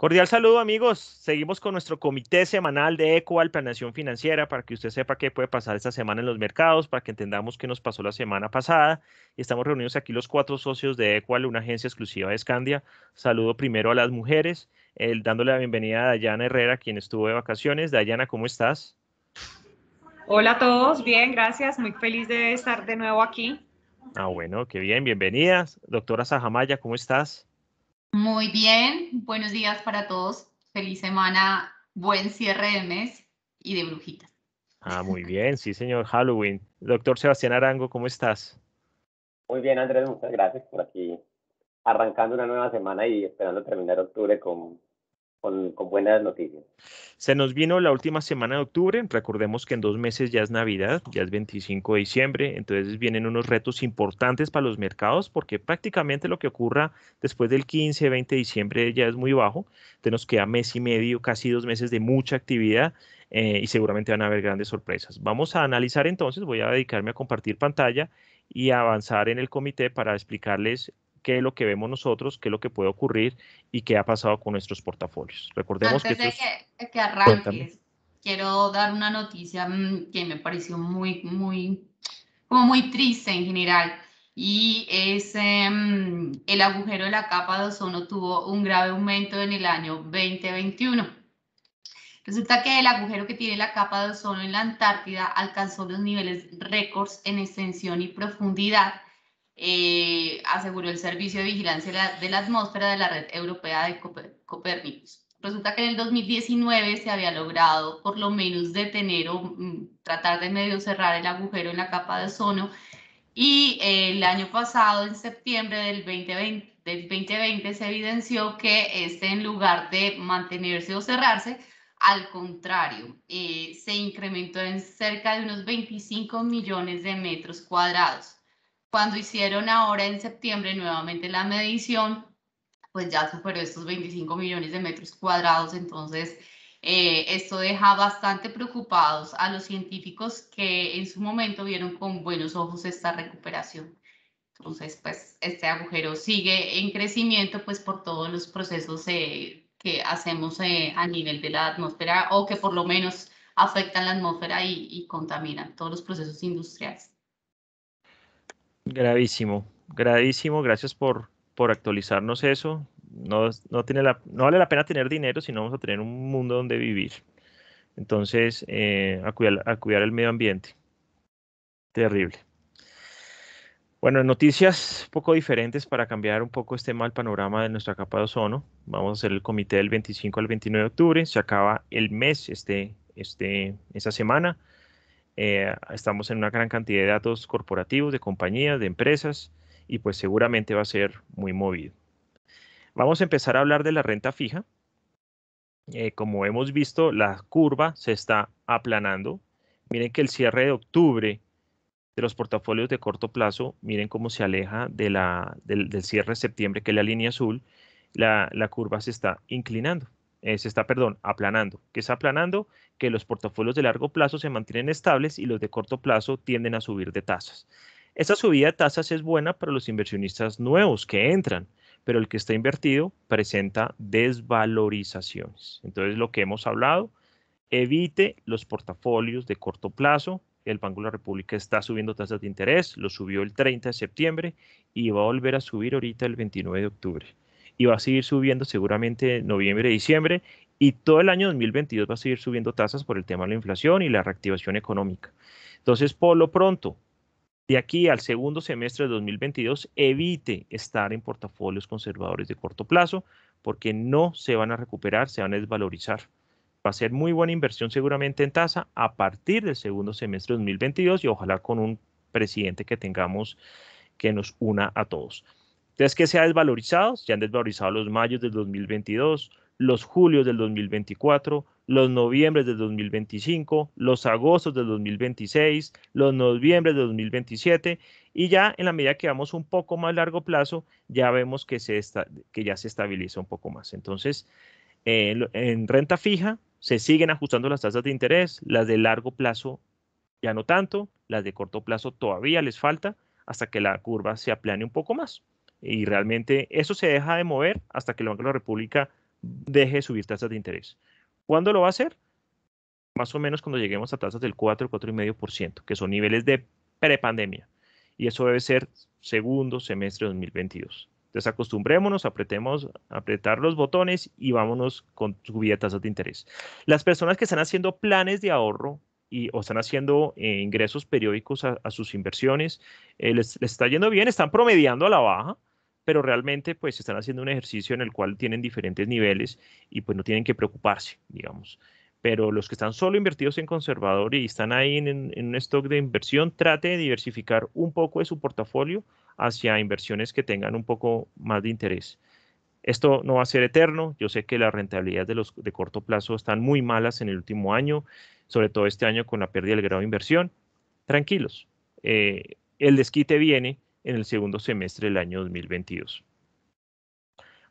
Cordial saludo amigos, seguimos con nuestro comité semanal de Ecoal Planeación Financiera para que usted sepa qué puede pasar esta semana en los mercados, para que entendamos qué nos pasó la semana pasada. Estamos reunidos aquí los cuatro socios de Ecoal, una agencia exclusiva de Scandia. Saludo primero a las mujeres, eh, dándole la bienvenida a Dayana Herrera, quien estuvo de vacaciones. Dayana, ¿cómo estás? Hola a todos, bien, gracias, muy feliz de estar de nuevo aquí. Ah, bueno, qué bien, bienvenidas. Doctora Sajamaya, ¿cómo estás? Muy bien, buenos días para todos. Feliz semana, buen cierre de mes y de brujitas. Ah, muy bien, sí, señor Halloween. Doctor Sebastián Arango, ¿cómo estás? Muy bien, Andrés, muchas gracias por aquí. Arrancando una nueva semana y esperando terminar octubre con con, buenas noticias. Se nos vino la última semana de octubre, recordemos que en dos meses ya es Navidad, ya es 25 de diciembre, entonces vienen unos retos importantes para los mercados porque prácticamente lo que ocurra después del 15, 20 de diciembre ya es muy bajo, entonces nos queda mes y medio, casi dos meses de mucha actividad. Eh, y seguramente van a haber grandes sorpresas. Vamos a analizar entonces, voy a dedicarme a compartir pantalla y avanzar en el comité para explicarles qué es lo que vemos nosotros, qué es lo que puede ocurrir y qué ha pasado con nuestros portafolios. Recordemos Antes que... De que, que arranques, quiero dar una noticia mm, que me pareció muy, muy, como muy triste en general. Y es em, el agujero de la capa de ozono tuvo un grave aumento en el año 2021. Resulta que el agujero que tiene la capa de ozono en la Antártida alcanzó los niveles récords en extensión y profundidad eh, aseguró el Servicio de Vigilancia de la Atmósfera de la Red Europea de copernicus Resulta que en el 2019 se había logrado por lo menos detener o mm, tratar de medio cerrar el agujero en la capa de ozono y eh, el año pasado, en septiembre del 2020, del 2020, se evidenció que este en lugar de mantenerse o cerrarse, al contrario, eh, se incrementó en cerca de unos 25 millones de metros cuadrados. Cuando hicieron ahora en septiembre nuevamente la medición, pues ya superó estos 25 millones de metros cuadrados, entonces eh, esto deja bastante preocupados a los científicos que en su momento vieron con buenos ojos esta recuperación. Entonces, pues este agujero sigue en crecimiento, pues por todos los procesos eh, que hacemos eh, a nivel de la atmósfera o que por lo menos afectan la atmósfera y contaminan todos los procesos industriales. Gravísimo, gravísimo. Gracias por, por actualizarnos eso. No, tiene la, no vale la pena tener dinero si no vamos a tener un mundo donde vivir. Entonces, eh, a, cuidar, a cuidar el medio ambiente. Terrible. Bueno, noticias un poco diferentes para cambiar un poco este mal panorama de nuestra capa de ozono. Vamos a hacer el comité del 25 al 29 de octubre. Se acaba el mes este, este, esa semana. Eh, estamos en una gran cantidad de datos corporativos, de compañías, de empresas, y pues seguramente va a ser muy movido. Vamos a empezar a hablar de la renta fija. Eh, como hemos visto, la curva se está aplanando. Miren que el cierre de octubre de los portafolios de corto plazo, miren cómo se aleja del, cierre de septiembre, que es la línea azul, la curva se está inclinando. Eh, se está, perdón, aplanando. que está aplanando? Que los portafolios de largo plazo se mantienen estables y los de corto plazo tienden a subir de tasas. Esa subida de tasas es buena para los inversionistas nuevos que entran, pero el que está invertido presenta desvalorizaciones. Entonces, lo que hemos hablado, evite los portafolios de corto plazo. El Banco de la República está subiendo tasas de interés, lo subió el 30 de septiembre y va a volver a subir ahorita el 29 de octubre y va a seguir subiendo seguramente noviembre, diciembre y todo el año 2022 va a seguir subiendo tasas por el tema de la inflación y la reactivación económica. Entonces, por lo pronto, de aquí al segundo semestre de 2022, evite estar en portafolios conservadores de corto plazo porque no se van a recuperar, se van a desvalorizar. Va a ser muy buena inversión seguramente en tasa a partir del segundo semestre de 2022 y ojalá con un presidente que tengamos que nos una a todos. Entonces, que se ha desvalorizado? Se han desvalorizado los mayos del 2022, los julios del 2024, los noviembres del 2025, los agostos del 2026, los noviembres del 2027 y ya en la medida que vamos un poco más largo plazo, ya vemos que, se está, que ya se estabiliza un poco más. Entonces, eh, en renta fija se siguen ajustando las tasas de interés, las de largo plazo ya no tanto, las de corto plazo todavía les falta hasta que la curva se aplane un poco más. Y realmente eso se deja de mover hasta que el Banco de la República deje de subir tasas de interés. ¿Cuándo lo va a hacer? Más o menos cuando lleguemos a tasas del 4, 4,5%, que son niveles de prepandemia. Y eso debe ser segundo semestre de 2022. Entonces acostumbrémonos, apretemos, apretar los botones y vámonos con subida de tasas de interés. Las personas que están haciendo planes de ahorro y, o están haciendo eh, ingresos periódicos a, sus inversiones, eh, les, está yendo bien, están promediando a la baja, pero realmente pues están haciendo un ejercicio en el cual tienen diferentes niveles y pues no tienen que preocuparse, digamos. Pero los que están solo invertidos en conservador y están ahí en, en un stock de inversión, trate de diversificar un poco de su portafolio hacia inversiones que tengan un poco más de interés. Esto no va a ser eterno. Yo sé que las rentabilidades de, los, de corto plazo están muy malas en el último año, sobre todo este año con la pérdida del grado de inversión. Tranquilos, eh, el desquite viene en el segundo semestre del año 2022.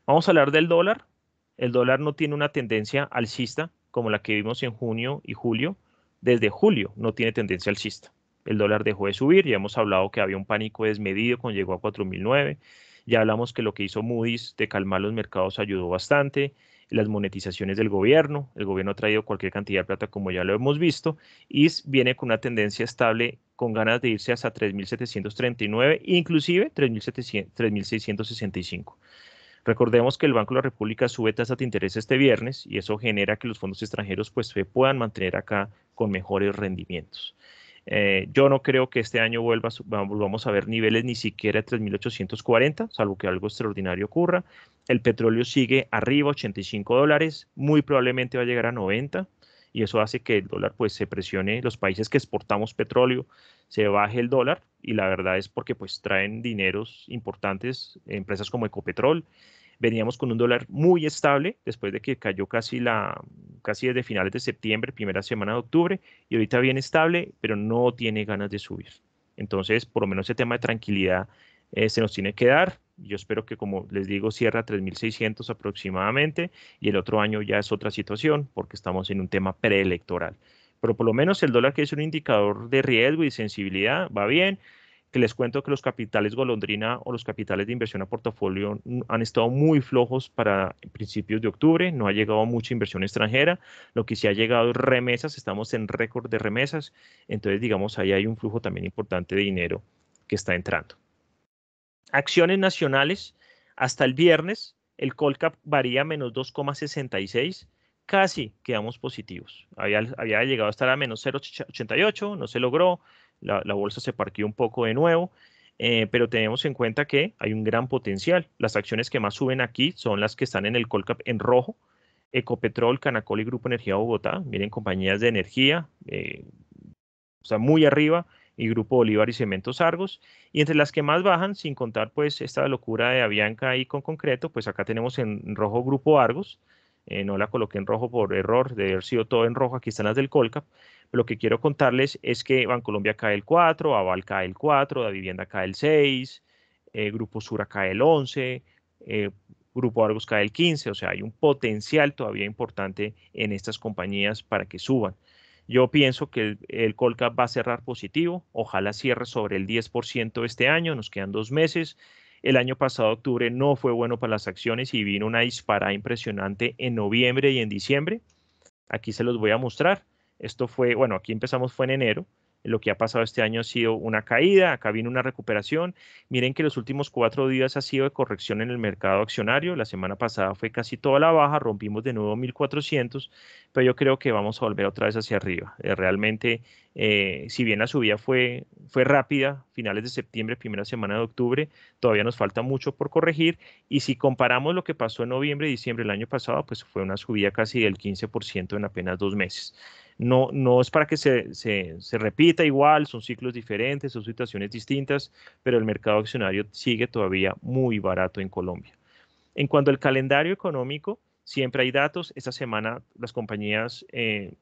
Vamos a hablar del dólar. El dólar no tiene una tendencia alcista como la que vimos en junio y julio. Desde julio no tiene tendencia alcista. El dólar dejó de subir, ya hemos hablado que había un pánico desmedido cuando llegó a 4009 ya hablamos que lo que hizo Moody's de calmar los mercados ayudó bastante, las monetizaciones del gobierno, el gobierno ha traído cualquier cantidad de plata como ya lo hemos visto y viene con una tendencia estable con ganas de irse hasta 3.739, inclusive 3.665. Recordemos que el Banco de la República sube tasas de interés este viernes y eso genera que los fondos extranjeros pues, se puedan mantener acá con mejores rendimientos. Eh, yo no creo que este año vuelva, vamos a ver niveles ni siquiera de 3.840, salvo que algo extraordinario ocurra. El petróleo sigue arriba, 85 dólares, muy probablemente va a llegar a 90 y eso hace que el dólar pues se presione, los países que exportamos petróleo se baje el dólar y la verdad es porque pues traen dineros importantes, empresas como Ecopetrol, Veníamos con un dólar muy estable después de que cayó casi, la, casi desde finales de septiembre, primera semana de octubre, y ahorita bien estable, pero no tiene ganas de subir. Entonces, por lo menos ese tema de tranquilidad eh, se nos tiene que dar. Yo espero que, como les digo, cierra 3.600 aproximadamente y el otro año ya es otra situación porque estamos en un tema preelectoral. Pero por lo menos el dólar, que es un indicador de riesgo y sensibilidad, va bien que les cuento que los capitales golondrina o los capitales de inversión a portafolio han estado muy flojos para principios de octubre, no ha llegado mucha inversión extranjera, lo que sí ha llegado es remesas, estamos en récord de remesas, entonces digamos ahí hay un flujo también importante de dinero que está entrando. Acciones nacionales, hasta el viernes el Colcap varía menos 2,66, casi quedamos positivos, había, había llegado a estar a menos 0,88, no se logró, la, bolsa se partió un poco de nuevo. Eh, pero tenemos en cuenta que hay un gran potencial. Las acciones que más suben aquí son las que están en el Colcap en rojo, Ecopetrol, Canacol y Grupo Energía Bogotá. Miren, compañías de energía, eh, o sea, muy arriba, y Grupo Bolívar y Cementos Argos. Y entre las que más bajan, sin contar pues esta locura de Avianca y con concreto, pues acá tenemos en rojo Grupo Argos. Eh, no la coloqué en rojo por error, de haber sido todo en rojo. Aquí están las del Colcap lo que quiero contarles es que Bancolombia cae el 4, Aval cae el 4, Da Vivienda cae el 6, eh, Grupo Sura cae el 11, eh, Grupo Argos cae el 15, o sea, hay un potencial todavía importante en estas compañías para que suban. Yo pienso que el, el, Colcap va a cerrar positivo, ojalá cierre sobre el 10% este año, nos quedan dos meses. El año pasado, octubre, no fue bueno para las acciones y vino una disparada impresionante en noviembre y en diciembre. Aquí se los voy a mostrar. Esto fue, bueno, aquí empezamos fue en enero. Lo que ha pasado este año ha sido una caída, acá vino una recuperación. Miren que los últimos cuatro días ha sido de corrección en el mercado accionario. La semana pasada fue casi toda la baja, rompimos de nuevo 1400, pero yo creo que vamos a volver otra vez hacia arriba. Eh, realmente, eh, si bien la subida fue, fue rápida, finales de septiembre, primera semana de octubre, todavía nos falta mucho por corregir. Y si comparamos lo que pasó en noviembre y diciembre del año pasado, pues fue una subida casi del 15% en apenas dos meses no, no es para que se, repita igual, son ciclos diferentes, son situaciones distintas, pero el mercado accionario sigue todavía muy barato en Colombia. En cuanto al calendario económico, siempre hay datos. Esta semana las compañías, eh,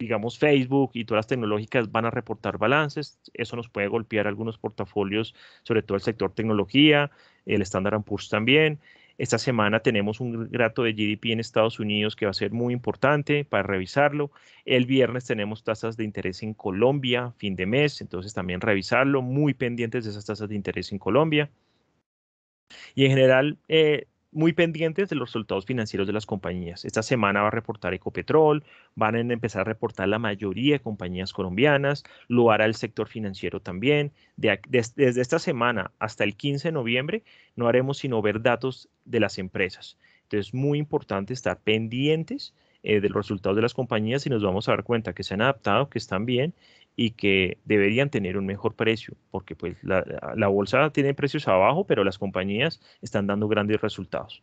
digamos Facebook y todas las tecnológicas van a reportar balances. Eso nos puede golpear algunos portafolios, sobre todo el sector tecnología, el Standard Poor's también. Esta semana tenemos un grato de GDP en Estados Unidos que va a ser muy importante para revisarlo. El viernes tenemos tasas de interés en Colombia, fin de mes, entonces también revisarlo, muy pendientes de esas tasas de interés en Colombia. Y en general, eh, muy pendientes de los resultados financieros de las compañías. Esta semana va a reportar Ecopetrol, van a empezar a reportar la mayoría de compañías colombianas, lo hará el sector financiero también. desde esta semana hasta el 15 de noviembre no haremos sino ver datos de las empresas. Entonces es muy importante estar pendientes eh, de los resultados de las compañías y nos vamos a dar cuenta que se han adaptado, que están bien y que deberían tener un mejor precio, porque pues la, bolsa tiene precios abajo, pero las compañías están dando grandes resultados.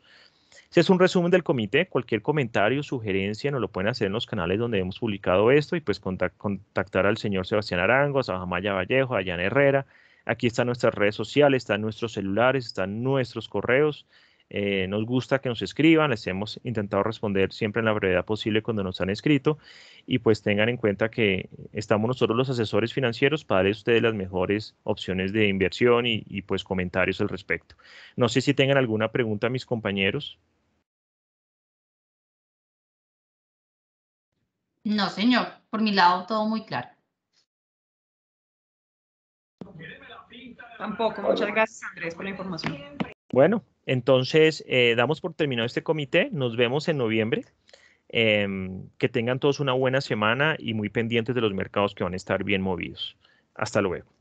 ese es un resumen del comité. Cualquier comentario, sugerencia, nos lo pueden hacer en los canales donde hemos publicado esto y pues contactar al señor Sebastián Arango, a Jamaya Vallejo, a Jan Herrera. Aquí están nuestras redes sociales, están nuestros celulares, están nuestros correos. Eh, nos gusta que nos escriban, les hemos intentado responder siempre en la brevedad posible cuando nos han escrito y pues tengan en cuenta que estamos nosotros los asesores financieros para darles ustedes las mejores opciones de inversión y, y pues comentarios al respecto. No sé si tengan alguna pregunta mis compañeros. No, señor. Por mi lado, todo muy claro. Tampoco. Muchas gracias, Andrés, por la información. Bueno, entonces, eh, damos por terminado este comité, nos vemos en noviembre. Em, que tengan todos una buena semana y muy pendientes de los mercados que van a estar bien movidos. Hasta luego.